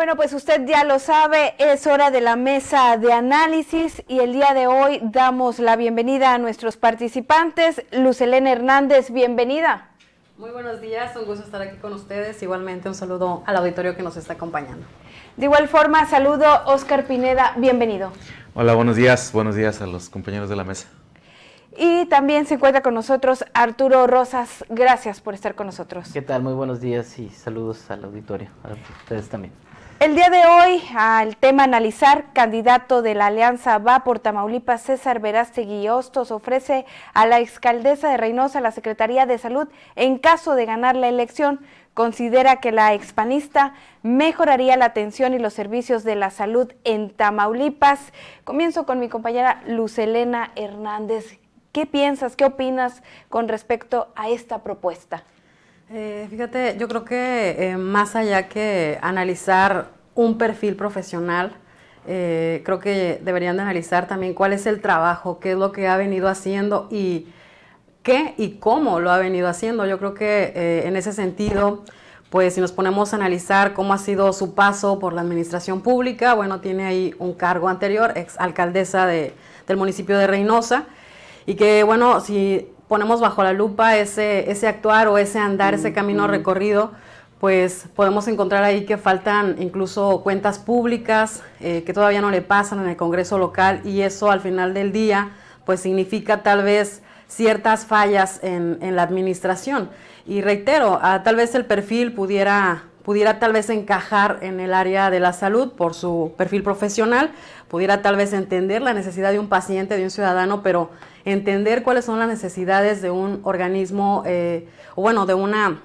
Bueno, pues usted ya lo sabe, es hora de la mesa de análisis y el día de hoy damos la bienvenida a nuestros participantes. Lucelena Hernández, bienvenida. Muy buenos días, un gusto estar aquí con ustedes. Igualmente un saludo al auditorio que nos está acompañando. De igual forma, saludo Oscar Pineda, bienvenido. Hola, buenos días, buenos días a los compañeros de la mesa. Y también se encuentra con nosotros Arturo Rosas, gracias por estar con nosotros. ¿Qué tal? Muy buenos días y saludos al auditorio, a ustedes también. El día de hoy, al tema analizar, candidato de la Alianza Va por Tamaulipas, César Verástegui Guiostos, ofrece a la excaldesa de Reynosa la Secretaría de Salud en caso de ganar la elección. Considera que la expanista mejoraría la atención y los servicios de la salud en Tamaulipas. Comienzo con mi compañera Lucelena Hernández. ¿Qué piensas, qué opinas con respecto a esta propuesta? Eh, fíjate, yo creo que eh, más allá que analizar un perfil profesional, eh, creo que deberían de analizar también cuál es el trabajo, qué es lo que ha venido haciendo y qué y cómo lo ha venido haciendo. Yo creo que en ese sentido, pues si nos ponemos a analizar cómo ha sido su paso por la administración pública, bueno, tiene ahí un cargo anterior, ex alcaldesa de, del municipio de Reynosa, y que bueno, si ponemos bajo la lupa ese, ese actuar o ese andar, ese camino recorrido, pues podemos encontrar ahí que faltan incluso cuentas públicas eh, que todavía no le pasan en el Congreso local y eso al final del día pues significa tal vez ciertas fallas en, en la administración. Y reitero, tal vez el perfil pudiera pudiera tal vez encajar en el área de la salud por su perfil profesional, pudiera tal vez entender la necesidad de un paciente, de un ciudadano, pero entender cuáles son las necesidades de un organismo, eh, o bueno, de una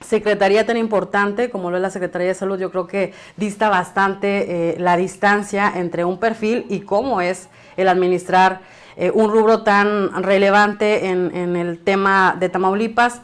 secretaría tan importante como lo es la Secretaría de Salud, yo creo que dista bastante eh, la distancia entre un perfil y cómo es el administrar eh, un rubro tan relevante en, el tema de Tamaulipas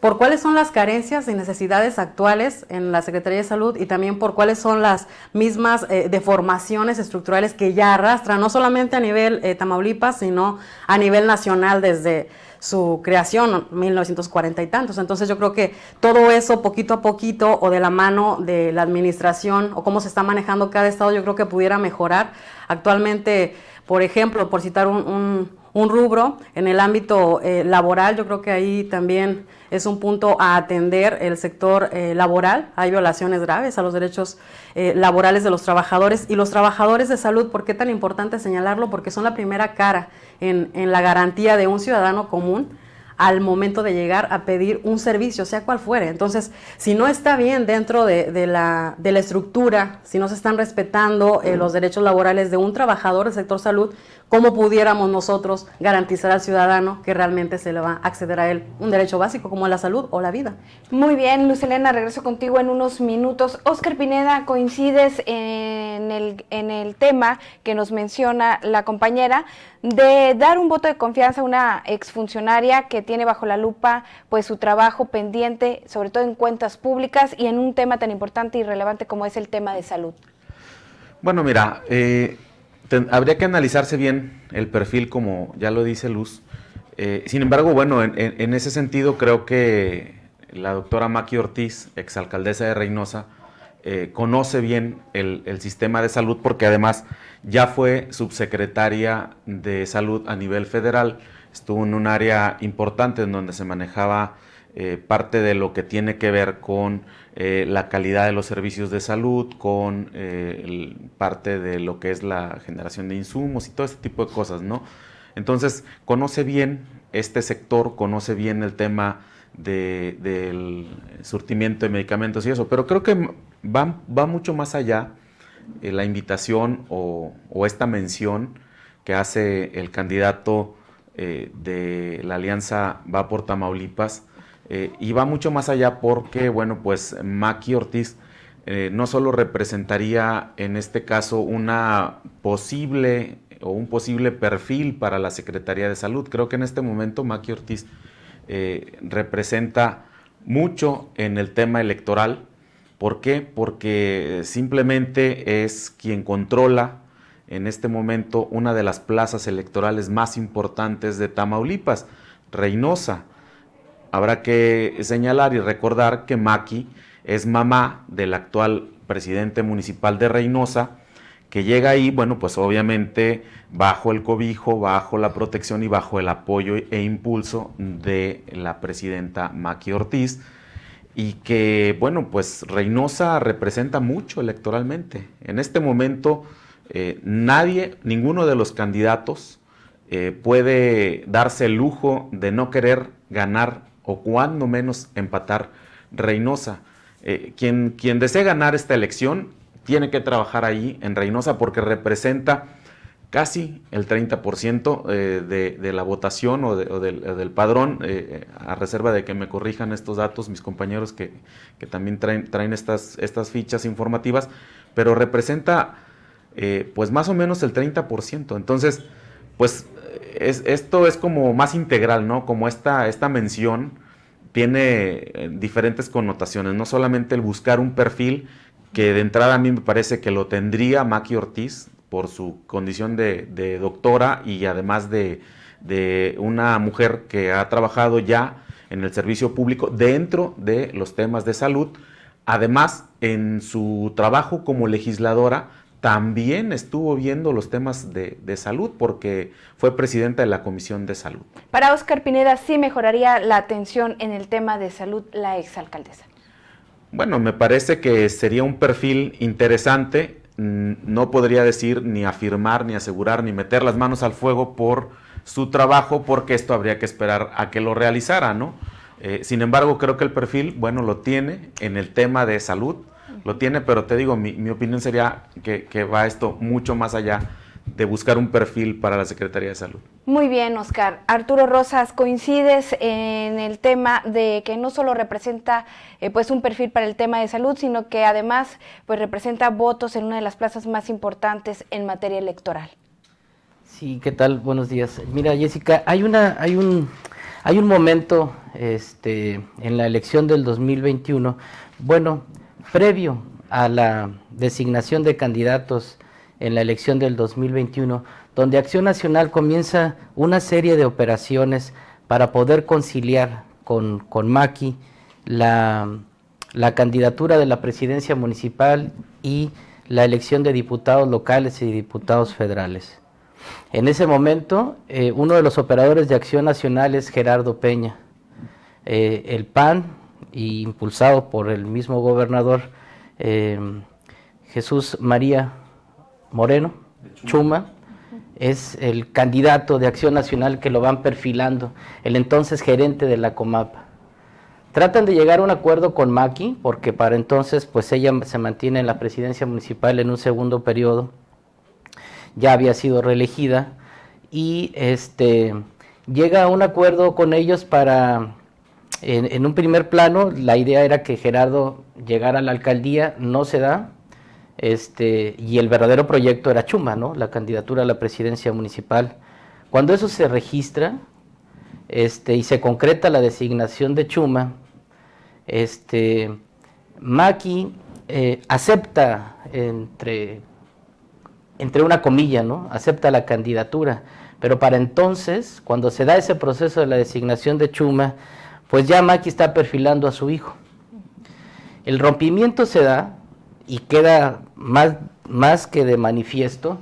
por cuáles son las carencias y necesidades actuales en la Secretaría de Salud y también por cuáles son las mismas eh, deformaciones estructurales que ya arrastra, no solamente a nivel eh, Tamaulipas, sino a nivel nacional desde su creación, 1940 y tantos. Entonces yo creo que todo eso poquito a poquito o de la mano de la administración o cómo se está manejando cada estado, yo creo que pudiera mejorar. Actualmente, por ejemplo, por citar un, rubro en el ámbito eh, laboral, yo creo que ahí también es un punto a atender el sector eh, laboral. Hay violaciones graves a los derechos eh, laborales de los trabajadores y los trabajadores de salud. ¿Por qué tan importante señalarlo? Porque son la primera cara en, la garantía de un ciudadano común al momento de llegar a pedir un servicio, sea cual fuere. Entonces, si no está bien dentro de, de, la, de la, estructura, si no se están respetando eh, los derechos laborales de un trabajador del sector salud, cómo pudiéramos nosotros garantizar al ciudadano que realmente se le va a acceder a él un derecho básico como la salud o la vida. Muy bien, Luz Elena, regreso contigo en unos minutos. Oscar Pineda, coincides en el, tema que nos menciona la compañera de dar un voto de confianza a una exfuncionaria que tiene bajo la lupa pues su trabajo pendiente, sobre todo en cuentas públicas y en un tema tan importante y relevante como es el tema de salud. Bueno, mira, eh, habría que analizarse bien el perfil, como ya lo dice Luz. Eh, sin embargo, bueno, en, ese sentido creo que la doctora Maki Ortiz, exalcaldesa de Reynosa, eh, conoce bien el, sistema de salud porque además ya fue subsecretaria de salud a nivel federal, estuvo en un área importante en donde se manejaba eh, parte de lo que tiene que ver con eh, la calidad de los servicios de salud con eh, parte de lo que es la generación de insumos y todo este tipo de cosas, ¿no? Entonces, conoce bien este sector, conoce bien el tema del surtimiento de medicamentos y eso, pero creo que va, mucho más allá eh, la invitación o, esta mención que hace el candidato de la alianza Va por Tamaulipas eh, y va mucho más allá porque, bueno, pues Maki Ortiz eh, no solo representaría en este caso una posible o un posible perfil para la Secretaría de Salud. Creo que en este momento Maki Ortiz eh, representa mucho en el tema electoral. ¿Por qué? Porque simplemente es quien controla en este momento una de las plazas electorales más importantes de Tamaulipas, Reynosa. Habrá que señalar y recordar que Maki es mamá del actual presidente municipal de Reynosa, que llega ahí, bueno, pues obviamente bajo el cobijo, bajo la protección y bajo el apoyo e impulso de la presidenta Maki Ortiz, y que, bueno, pues Reynosa representa mucho electoralmente. En este momento, eh, nadie, ninguno de los candidatos eh, puede darse el lujo de no querer ganar o cuando menos empatar Reynosa. Eh, quien, quien desee ganar esta elección tiene que trabajar ahí en Reynosa porque representa casi el 30% eh, de, la votación o, del, padrón, eh, a reserva de que me corrijan estos datos mis compañeros que, también traen, traen estas, estas, fichas informativas, pero representa pues más o menos el 30%. Entonces, pues es, esto es como más integral, ¿no? Como esta, mención tiene eh, diferentes connotaciones, no solamente el buscar un perfil que de entrada a mí me parece que lo tendría Maki Ortiz por su condición de, doctora y además de, una mujer que ha trabajado ya en el servicio público dentro de los temas de salud. Además, en su trabajo como legisladora, también estuvo viendo los temas de, salud porque fue presidenta de la Comisión de Salud. Para Oscar Pineda, ¿sí mejoraría la atención en el tema de salud la exalcaldesa? Bueno, me parece que sería un perfil interesante. Mm, no podría decir ni afirmar, ni asegurar, ni meter las manos al fuego por su trabajo, porque esto habría que esperar a que lo realizara, ¿no? Eh, sin embargo, creo que el perfil, bueno, lo tiene en el tema de salud lo tiene, pero te digo, mi, opinión sería que, va esto mucho más allá de buscar un perfil para la Secretaría de Salud. Muy bien, Oscar. Arturo Rosas, coincides en el tema de que no solo representa eh, pues un perfil para el tema de salud, sino que además pues representa votos en una de las plazas más importantes en materia electoral. Sí, ¿qué tal? Buenos días. Mira, Jessica, hay una hay un hay un momento este en la elección del 2021, bueno, previo a la designación de candidatos en la elección del 2021, donde Acción Nacional comienza una serie de operaciones para poder conciliar con, con Maki la, la candidatura de la presidencia municipal y la elección de diputados locales y diputados federales. En ese momento, eh, uno de los operadores de Acción Nacional es Gerardo Peña. Eh, el PAN impulsado por el mismo gobernador eh, Jesús María Moreno Chuma, es el candidato de Acción Nacional que lo van perfilando, el entonces gerente de la Comapa. Tratan de llegar a un acuerdo con Maki, porque para entonces pues ella se mantiene en la presidencia municipal en un segundo periodo, ya había sido reelegida, y este, llega a un acuerdo con ellos para en, un primer plano, la idea era que Gerardo llegara a la alcaldía, no se da, este, y el verdadero proyecto era Chuma, ¿no? la candidatura a la presidencia municipal. Cuando eso se registra este, y se concreta la designación de Chuma, este, Maki eh, acepta entre, entre una comilla, ¿no? acepta la candidatura, pero para entonces, cuando se da ese proceso de la designación de Chuma, pues ya Maki está perfilando a su hijo. El rompimiento se da y queda más, más que de manifiesto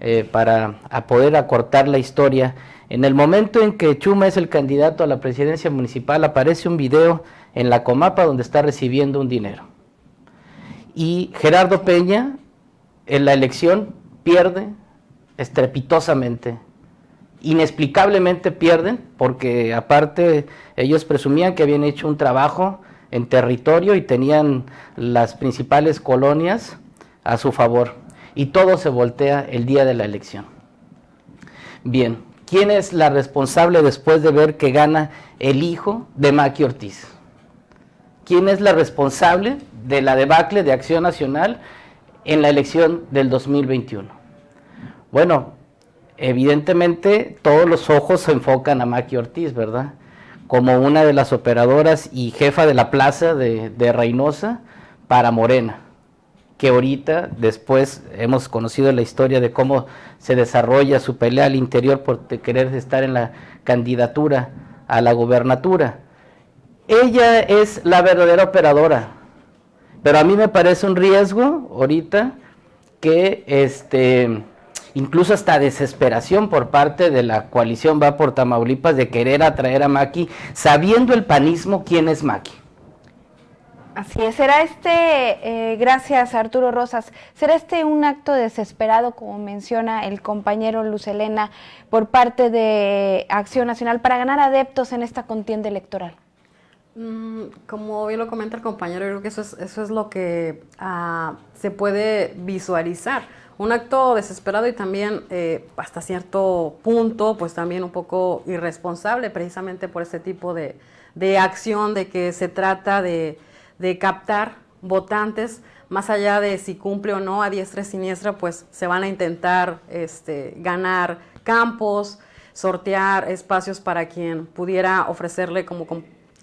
eh, para poder acortar la historia. En el momento en que Chuma es el candidato a la presidencia municipal, aparece un video en la Comapa donde está recibiendo un dinero. Y Gerardo Peña en la elección pierde estrepitosamente inexplicablemente pierden, porque aparte ellos presumían que habían hecho un trabajo en territorio y tenían las principales colonias a su favor. Y todo se voltea el día de la elección. Bien, ¿quién es la responsable después de ver que gana el hijo de Maqui Ortiz? ¿Quién es la responsable de la debacle de Acción Nacional en la elección del 2021? Bueno, evidentemente todos los ojos se enfocan a Maki Ortiz, ¿verdad? Como una de las operadoras y jefa de la plaza de, de Reynosa para Morena, que ahorita después hemos conocido la historia de cómo se desarrolla su pelea al interior por querer estar en la candidatura a la gobernatura. Ella es la verdadera operadora, pero a mí me parece un riesgo ahorita que este incluso hasta desesperación por parte de la coalición Va por Tamaulipas de querer atraer a Maki, sabiendo el panismo quién es Maki. Así es, será este, eh, gracias Arturo Rosas, será este un acto desesperado, como menciona el compañero Luz Elena, por parte de Acción Nacional para ganar adeptos en esta contienda electoral. Mm, como bien lo comenta el compañero, creo que eso es, eso es lo que ah, se puede visualizar un acto desesperado y también eh, hasta cierto punto, pues también un poco irresponsable precisamente por este tipo de, acción de que se trata de, de, captar votantes, más allá de si cumple o no a diestra y siniestra, pues se van a intentar este, ganar campos, sortear espacios para quien pudiera ofrecerle, como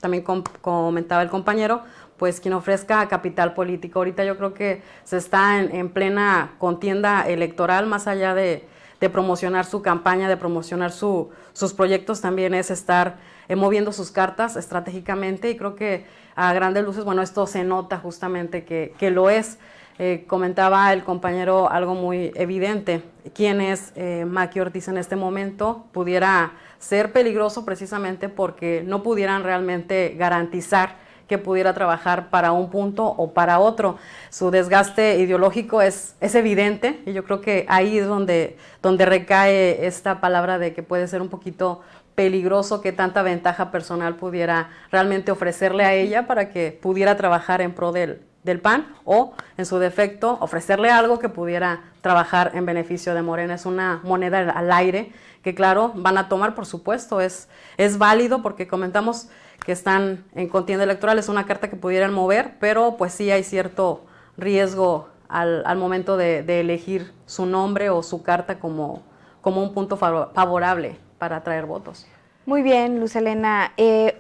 también comentaba el compañero, pues quien ofrezca capital político. Ahorita yo creo que se está en, plena contienda electoral, más allá de, promocionar su campaña, de promocionar sus proyectos, también es estar eh, moviendo sus cartas estratégicamente y creo que a grandes luces, bueno, esto se nota justamente que, que lo es. Eh, comentaba el compañero algo muy evidente, quién es eh, Ortiz en este momento, pudiera ser peligroso precisamente porque no pudieran realmente garantizar que pudiera trabajar para un punto o para otro. Su desgaste ideológico es, es evidente y yo creo que ahí es donde, donde recae esta palabra de que puede ser un poquito peligroso que tanta ventaja personal pudiera realmente ofrecerle a ella para que pudiera trabajar en pro del, PAN o, en su defecto, ofrecerle algo que pudiera trabajar en beneficio de Morena. Es una moneda al aire que, claro, van a tomar, por supuesto, es, es válido porque comentamos que están en contienda electoral. Es una carta que pudieran mover, pero pues sí hay cierto riesgo al, al momento de, elegir su nombre o su carta como, como un punto favorable para atraer votos. Muy bien, Luz Elena.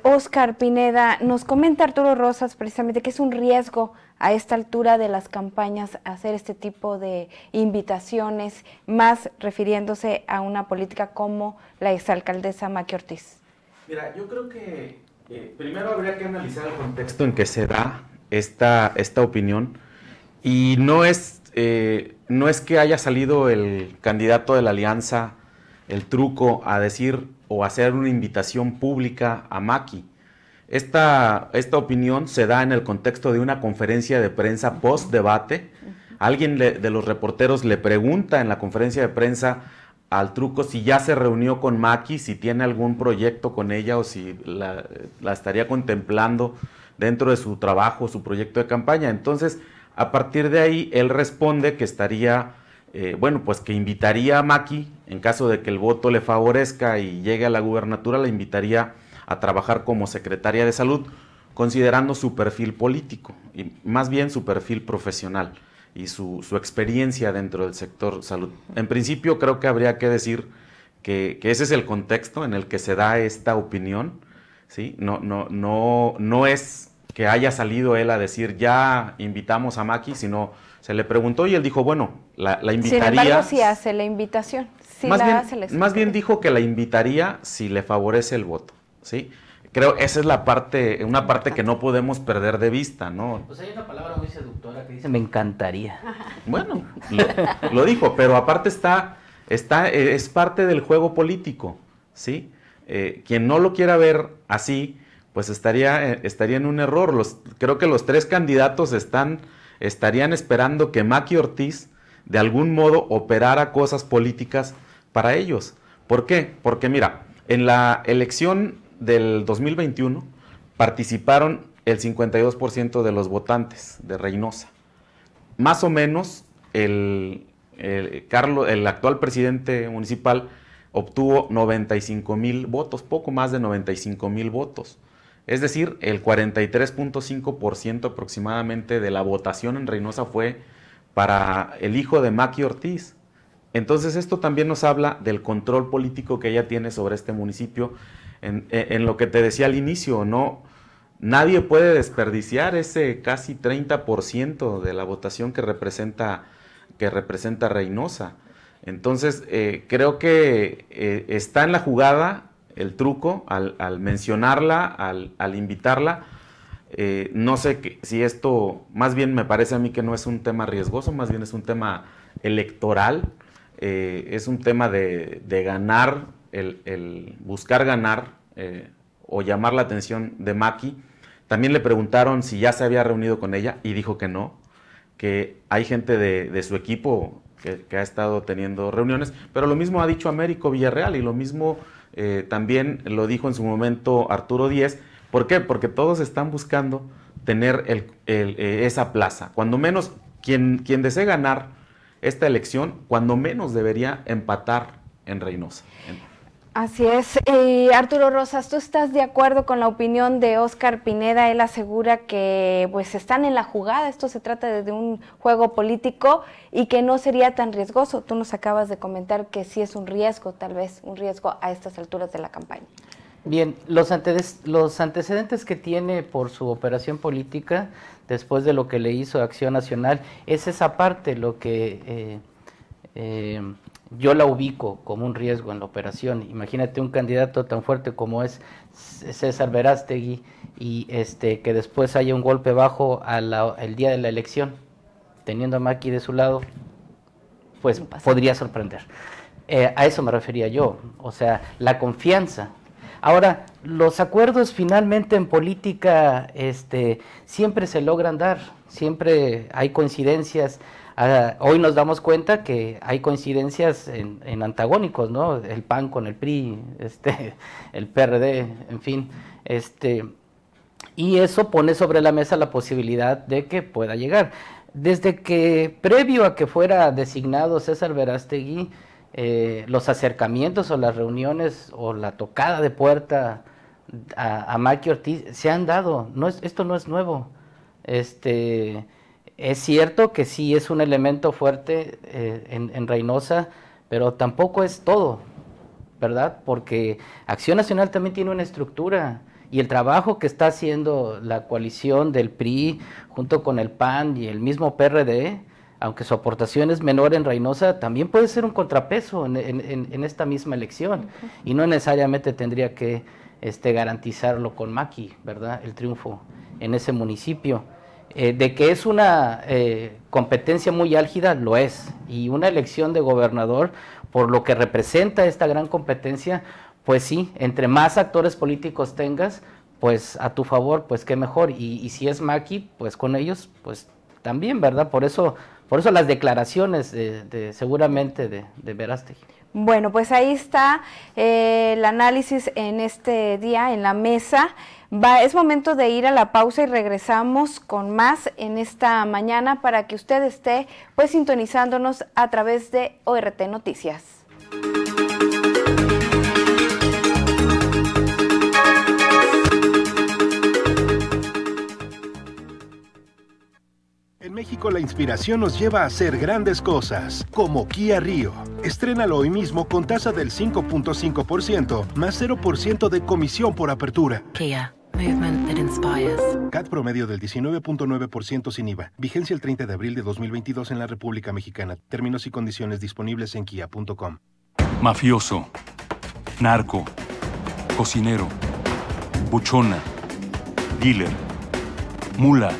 Oscar eh, Pineda, nos comenta Arturo Rosas precisamente que es un riesgo a esta altura de las campañas hacer este tipo de invitaciones, más refiriéndose a una política como la exalcaldesa Maqui Ortiz. Mira, yo creo que eh, primero habría que analizar el contexto en que se da esta, esta opinión y no es, eh, no es que haya salido el candidato de la alianza, el truco, a decir o hacer una invitación pública a Maki. Esta, esta opinión se da en el contexto de una conferencia de prensa post-debate. Alguien de los reporteros le pregunta en la conferencia de prensa al truco si ya se reunió con Maki, si tiene algún proyecto con ella o si la, estaría contemplando dentro de su trabajo, su proyecto de campaña. Entonces, a partir de ahí, él responde que estaría, eh, bueno, pues que invitaría a Maki, en caso de que el voto le favorezca y llegue a la gubernatura, la invitaría a trabajar como secretaria de salud, considerando su perfil político y más bien su perfil profesional y su, experiencia dentro del sector salud. En principio creo que habría que decir que, ese es el contexto en el que se da esta opinión, ¿sí? No, no, no, no es que haya salido él a decir ya invitamos a Maki, sino se le preguntó y él dijo, bueno, la, la invitaría. Sin embargo, si hace la invitación. Sí más, la bien, hace más bien dijo que la invitaría si le favorece el voto, ¿sí? sí creo esa es la parte, una parte que no podemos perder de vista, ¿no? Pues hay una palabra muy seductora que dice, me encantaría. Bueno, lo, dijo, pero aparte está, está, eh, es parte del juego político, ¿sí? Eh, quien no lo quiera ver así, pues estaría, eh, estaría en un error. Los, creo que los tres candidatos están, estarían esperando que Macky Ortiz de algún modo operara cosas políticas para ellos. ¿Por qué? Porque mira, en la elección del 2021 participaron el 52% de los votantes de Reynosa. Más o menos el, Carlos, el actual presidente municipal obtuvo 95 mil votos, poco más de 95 mil votos. Es decir, el 43.5% aproximadamente de la votación en Reynosa fue para el hijo de Maki Ortiz. Entonces esto también nos habla del control político que ella tiene sobre este municipio en, lo que te decía al inicio, ¿no? Nadie puede desperdiciar ese casi 30% de la votación que representa, que representa Reynosa. Entonces, eh, creo que eh, está en la jugada el truco al, mencionarla, al, invitarla. Eh, no sé si esto, más bien me parece a mí que no es un tema riesgoso, más bien es un tema electoral, es un tema de, de ganar el, buscar ganar eh, o llamar la atención de Maki. También le preguntaron si ya se había reunido con ella y dijo que no, que hay gente de, su equipo que, ha estado teniendo reuniones, pero lo mismo ha dicho Américo Villarreal y lo mismo eh, también lo dijo en su momento Arturo Díez. ¿Por qué? Porque todos están buscando tener eh, esa plaza. Cuando menos, quien, quien desee ganar esta elección, cuando menos debería empatar en Reynosa. Así es. Arturo Rosas, ¿tú estás de acuerdo con la opinión de Oscar Pineda? Él asegura que pues están en la jugada, esto se trata de un juego político y que no sería tan riesgoso. Tú nos acabas de comentar que sí es un riesgo, tal vez un riesgo a estas alturas de la campaña. Bien, los, los antecedentes que tiene por su operación política después de lo que le hizo Acción Nacional es esa parte, lo que... Eh, eh yo la ubico como un riesgo en la operación. Imagínate un candidato tan fuerte como es César Verástegui y este que después haya un golpe bajo el día de la elección, teniendo a Maki de su lado, pues podría sorprender. Eh, a eso me refería yo, o sea, la confianza. Ahora, los acuerdos finalmente en política este, siempre se logran dar, siempre hay coincidencias, Ah, hoy nos damos cuenta que hay coincidencias en, antagónicos, ¿no? El PAN con el PRI, este, el PRD, en fin, este, y eso pone sobre la mesa la posibilidad de que pueda llegar. Desde que previo a que fuera designado César Verástegui, eh, los acercamientos o las reuniones o la tocada de puerta a, a Ortiz se han dado. No esto no es nuevo. Este, es cierto que sí es un elemento fuerte eh, en, Reynosa, pero tampoco es todo, ¿verdad? Porque Acción Nacional también tiene una estructura y el trabajo que está haciendo la coalición del PRI junto con el PAN y el mismo PRD, aunque su aportación es menor en Reynosa, también puede ser un contrapeso en, esta misma elección y no necesariamente tendría que este, garantizarlo con Maqui, ¿verdad? El triunfo en ese municipio. Eh, de que es una eh, competencia muy álgida, lo es. Y una elección de gobernador, por lo que representa esta gran competencia, pues sí, entre más actores políticos tengas, pues a tu favor, pues qué mejor. Y, si es Maki, pues con ellos, pues también, ¿verdad? Por eso, por eso las declaraciones de, seguramente de, de Verástegui. Bueno, pues ahí está eh, el análisis en este día en la mesa. Va, es momento de ir a la pausa y regresamos con más en esta mañana para que usted esté pues sintonizándonos a través de ORT Noticias. México la inspiración nos lleva a hacer grandes cosas, como Kia Río. Estrénalo hoy mismo con tasa del 5.5% más 0% de comisión por apertura. Kia. Movement that inspires. CAT promedio del 19.9% sin IVA. Vigencia el 30 de abril de 2022 en la República Mexicana. Términos y condiciones disponibles en kia.com. Mafioso. Narco. Cocinero. Buchona. Dealer. Mula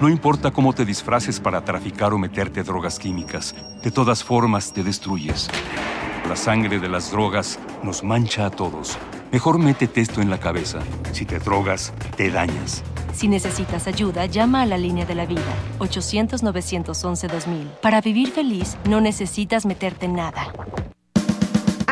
no importa cómo te disfraces para traficar o meterte drogas químicas, de todas formas te destruyes. La sangre de las drogas nos mancha a todos. Mejor métete esto en la cabeza. Si te drogas, te dañas. Si necesitas ayuda, llama a la línea de la vida, 800-911-2000. Para vivir feliz, no necesitas meterte en nada.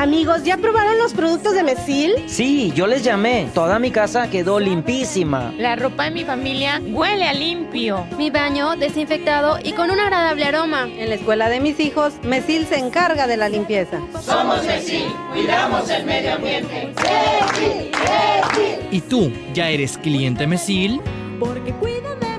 Amigos, ¿ya probaron los productos de Mesil? Sí, yo les llamé. Toda mi casa quedó limpísima. La ropa de mi familia huele a limpio. Mi baño desinfectado y con un agradable aroma. En la escuela de mis hijos, Mesil se encarga de la limpieza. Somos Mesil, cuidamos el medio ambiente. ¡Mesil! ¡Mesil! ¿Y tú, ya eres cliente Mesil? Porque cuídame.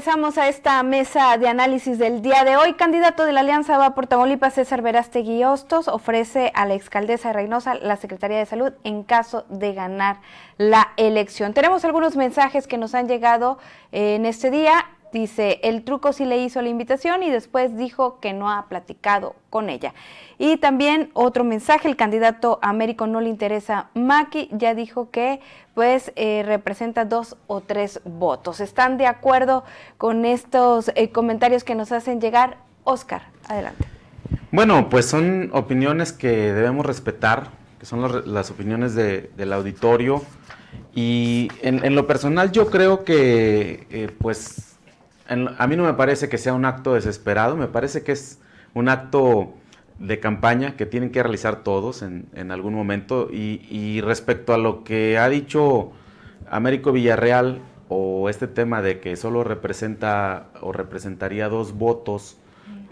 regresamos a esta mesa de análisis del día de hoy. Candidato de la Alianza Va por Tamaulipas, César Verástegui Hostos, ofrece a la excaldesa de Reynosa la Secretaría de Salud en caso de ganar la elección. Tenemos algunos mensajes que nos han llegado eh, en este día. Dice, el truco si le hizo la invitación y después dijo que no ha platicado con ella. Y también otro mensaje, el candidato Américo no le interesa Maki, ya dijo que pues eh, representa dos o tres votos. ¿Están de acuerdo con estos eh, comentarios que nos hacen llegar? Oscar, adelante. Bueno, pues son opiniones que debemos respetar, que son las opiniones del auditorio. Y en, lo personal yo creo que eh, pues a mí no me parece que sea un acto desesperado, me parece que es un acto de campaña que tienen que realizar todos en, algún momento. Y, respecto a lo que ha dicho Américo Villarreal o este tema de que solo representa o representaría dos votos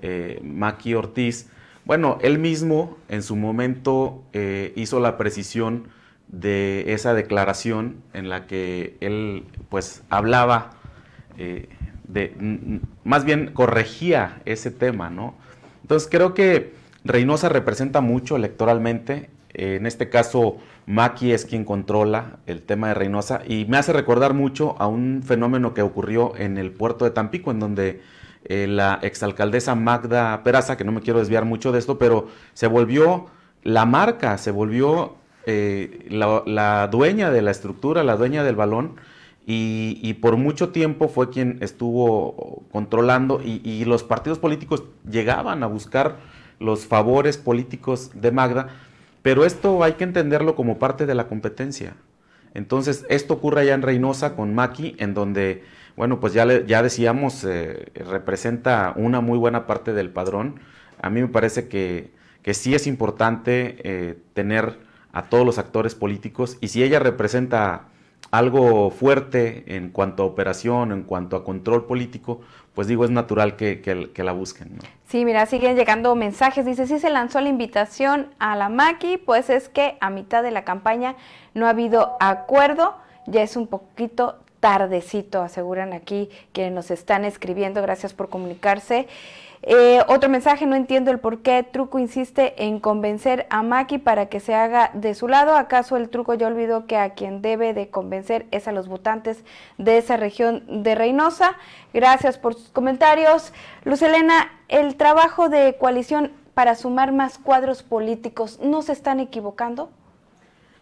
eh, Maki Ortiz, bueno, él mismo en su momento eh, hizo la precisión de esa declaración en la que él pues hablaba eh, más bien corregía ese tema, ¿no? Entonces creo que Reynosa representa mucho electoralmente, eh, en este caso Maki es quien controla el tema de Reynosa y me hace recordar mucho a un fenómeno que ocurrió en el puerto de Tampico, en donde eh, la exalcaldesa Magda Peraza, que no me quiero desviar mucho de esto, pero se volvió la marca, se volvió eh, la, dueña de la estructura, la dueña del balón, y, por mucho tiempo fue quien estuvo controlando y, los partidos políticos llegaban a buscar los favores políticos de Magda, pero esto hay que entenderlo como parte de la competencia. Entonces, esto ocurre allá en Reynosa con Maki, en donde, bueno, pues ya, ya decíamos, eh, representa una muy buena parte del padrón. A mí me parece que, que sí es importante eh, tener a todos los actores políticos y si ella representa algo fuerte en cuanto a operación, en cuanto a control político, pues digo, es natural que, la busquen. Sí, mira, siguen llegando mensajes. Dice, sí se lanzó la invitación a la Maki, pues es que a mitad de la campaña no ha habido acuerdo, ya es un poquito tardecito, aseguran aquí que nos están escribiendo. Gracias por comunicarse. Eh, otro mensaje, no entiendo el por qué Truco insiste en convencer a Maki para que se haga de su lado. ¿Acaso el Truco ya olvidó que a quien debe de convencer es a los votantes de esa región de Reynosa? Gracias por sus comentarios. Luz Elena, el trabajo de coalición para sumar más cuadros políticos, ¿no se están equivocando?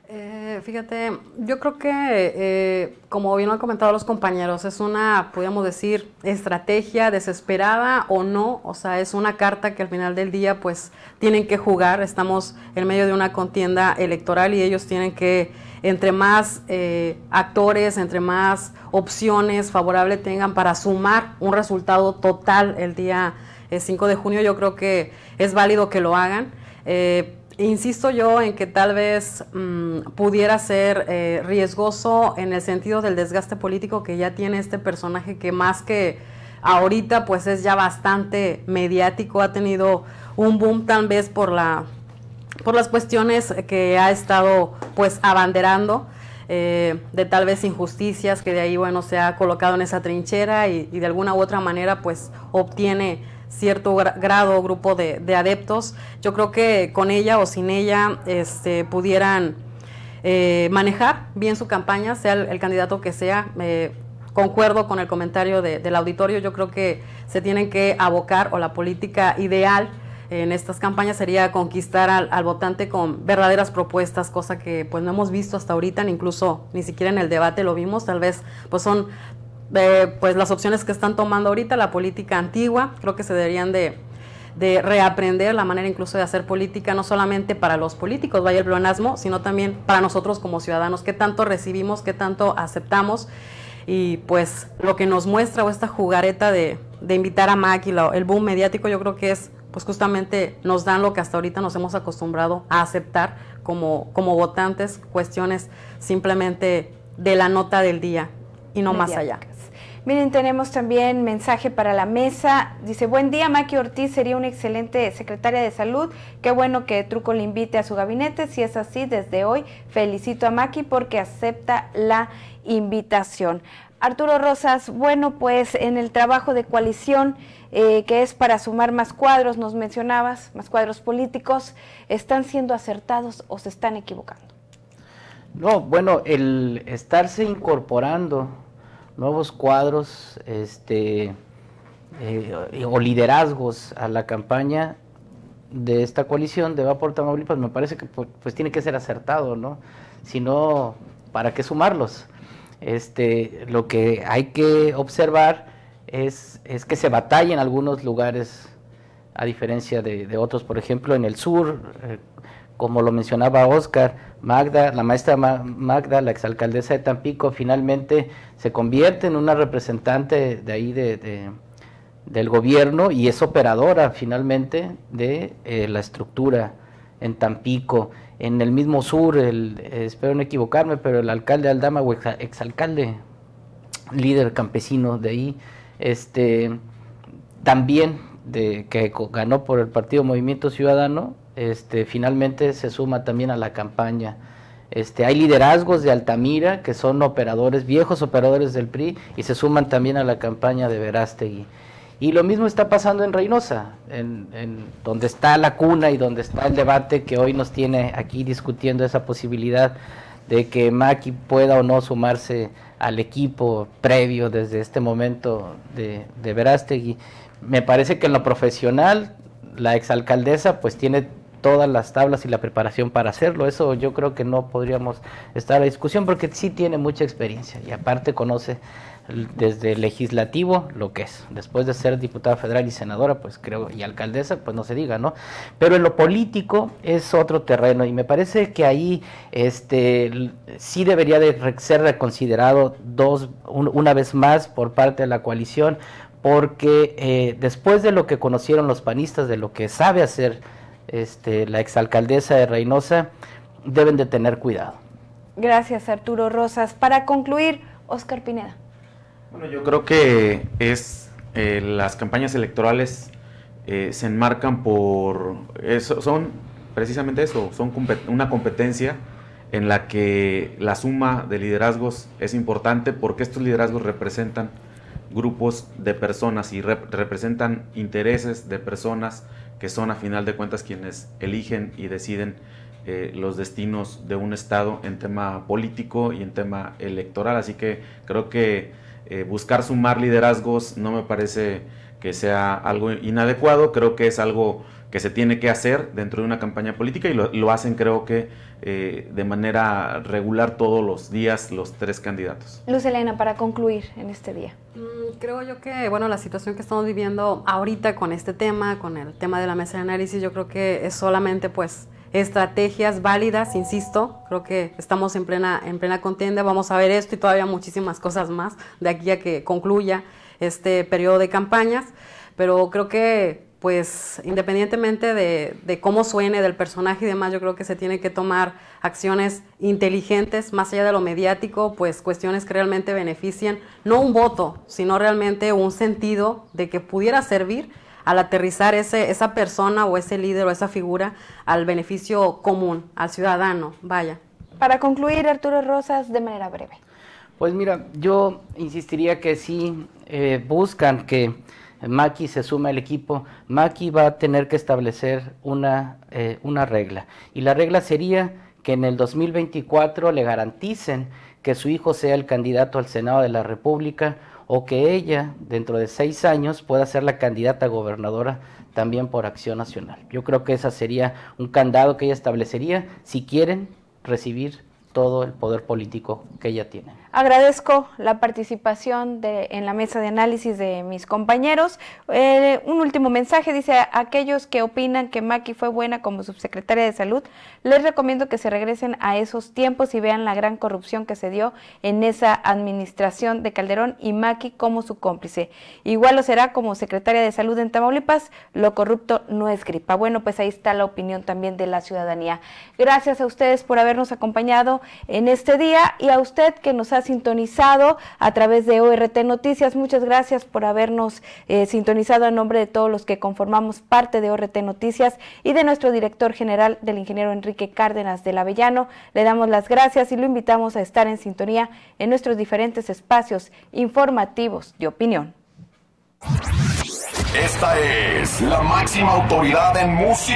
Eh, fíjate, yo creo que, eh, como bien lo han comentado los compañeros, es una, podríamos decir, estrategia desesperada o no, o sea, es una carta que al final del día pues tienen que jugar, estamos en medio de una contienda electoral y ellos tienen que, entre más eh, actores, entre más opciones favorables tengan para sumar un resultado total el día 5 de junio, yo creo que es válido que lo hagan. Eh, insisto yo en que tal vez mm, pudiera ser eh, riesgoso en el sentido del desgaste político que ya tiene este personaje que más que ahorita pues es ya bastante mediático, ha tenido un boom tal vez por la por las cuestiones que ha estado pues abanderando eh, de tal vez injusticias que de ahí bueno se ha colocado en esa trinchera y, y de alguna u otra manera pues obtiene cierto grado o grupo de, adeptos. Yo creo que con ella o sin ella este, pudieran eh, manejar bien su campaña, sea el, candidato que sea. concuerdo con el comentario del auditorio, yo creo que se tienen que abocar o la política ideal en estas campañas sería conquistar al, votante con verdaderas propuestas, cosa que pues no hemos visto hasta ahorita, incluso ni siquiera en el debate lo vimos, tal vez pues son pues las opciones que están tomando ahorita, la política antigua, creo que se deberían de, reaprender la manera incluso de hacer política, no solamente para los políticos, vaya el blonasmo, sino también para nosotros como ciudadanos, qué tanto recibimos, qué tanto aceptamos. Y pues lo que nos muestra o esta jugareta de, de invitar a Mac el boom mediático, yo creo que es, pues justamente nos dan lo que hasta ahorita nos hemos acostumbrado a aceptar como, como votantes, cuestiones simplemente de la nota del día y no más allá. Miren, tenemos también mensaje para la mesa. Dice, buen día, Maki Ortiz sería una excelente secretaria de salud. Qué bueno que Truco le invite a su gabinete. Si es así, desde hoy felicito a Maki porque acepta la invitación. Arturo Rosas, bueno, pues en el trabajo de coalición, eh, que es para sumar más cuadros, nos mencionabas, más cuadros políticos, ¿están siendo acertados o se están equivocando? No, bueno, el estarse incorporando nuevos cuadros este, eh, o liderazgos a la campaña de esta coalición de Va por Tamaulipas, me parece que pues, pues tiene que ser acertado, ¿no? Si no, ¿para qué sumarlos? Este, lo que hay que observar es, es que se batalla en algunos lugares, a diferencia de, otros, por ejemplo, en el sur, eh, como lo mencionaba Oscar, Magda, la maestra Magda, la exalcaldesa de Tampico, finalmente se convierte en una representante de ahí de, del gobierno y es operadora finalmente de eh, la estructura en Tampico. En el mismo sur, eh, espero no equivocarme, pero el alcalde Aldama, exalcalde, líder campesino de ahí, este, también de, que ganó por el Partido Movimiento Ciudadano, este, finalmente se suma también a la campaña. Este, hay liderazgos de Altamira que son operadores, viejos operadores del PRI, y se suman también a la campaña de Verástegui. Y lo mismo está pasando en Reynosa, en, donde está la cuna y donde está el debate que hoy nos tiene aquí discutiendo esa posibilidad de que Maki pueda o no sumarse al equipo previo desde este momento de, de Verástegui. Me parece que en lo profesional, la exalcaldesa pues tiene todas las tablas y la preparación para hacerlo. Eso yo creo que no podríamos estar a discusión porque sí tiene mucha experiencia y aparte conoce desde legislativo lo que es. Después de ser diputada federal y senadora, pues creo, y alcaldesa, pues no se diga, ¿no? Pero en lo político es otro terreno y me parece que ahí este, sí debería de ser reconsiderado dos, una vez más por parte de la coalición porque eh, después de lo que conocieron los panistas, de lo que sabe hacer este, la exalcaldesa de Reynosa, deben de tener cuidado. Gracias Arturo Rosas. Para concluir, Oscar Pineda. Bueno, yo creo que es eh, las campañas electorales eh, se enmarcan por eso, son precisamente eso, son una competencia en la que la suma de liderazgos es importante porque estos liderazgos representan grupos de personas y representan intereses de personas, que son a final de cuentas quienes eligen y deciden eh, los destinos de un Estado en tema político y en tema electoral. Así que creo que eh, buscar sumar liderazgos no me parece que sea algo inadecuado, creo que es algo que se tiene que hacer dentro de una campaña política y lo, hacen creo que eh, de manera regular todos los días los tres candidatos. Luz Elena, para concluir en este día. Mm, creo yo que, bueno, la situación que estamos viviendo ahorita con este tema, con el tema de la mesa de análisis, yo creo que es solamente pues estrategias válidas, insisto, creo que estamos en plena, en plena contienda, vamos a ver esto y todavía muchísimas cosas más de aquí a que concluya este periodo de campañas, pero creo que pues independientemente de, cómo suene, del personaje y demás, yo creo que se tiene que tomar acciones inteligentes, más allá de lo mediático, pues cuestiones que realmente beneficien, no un voto, sino realmente un sentido de que pudiera servir al aterrizar ese, esa persona o ese líder o esa figura al beneficio común, al ciudadano, vaya. Para concluir, Arturo Rosas, de manera breve. Pues mira, yo insistiría que si eh, buscan que Maki se sume al equipo, Maki va a tener que establecer una, eh, una regla. Y la regla sería que en el 2024 le garanticen que su hijo sea el candidato al Senado de la República o que ella, dentro de seis años, pueda ser la candidata gobernadora también por Acción Nacional. Yo creo que esa sería un candado que ella establecería si quieren recibir todo el poder político que ella tiene. Agradezco la participación de, en la mesa de análisis de mis compañeros. Eh, un último mensaje dice aquellos que opinan que Maki fue buena como subsecretaria de salud, les recomiendo que se regresen a esos tiempos y vean la gran corrupción que se dio en esa administración de Calderón y Maki como su cómplice. Igual lo será como secretaria de salud en Tamaulipas, lo corrupto no es gripa. Bueno, pues ahí está la opinión también de la ciudadanía. Gracias a ustedes por habernos acompañado en este día y a usted que nos ha sintonizado a través de ORT Noticias. Muchas gracias por habernos eh, sintonizado en nombre de todos los que conformamos parte de ORT Noticias y de nuestro director general, del ingeniero Enrique Cárdenas del Avellano. Le damos las gracias y lo invitamos a estar en sintonía en nuestros diferentes espacios informativos de opinión. Esta es la máxima autoridad en música.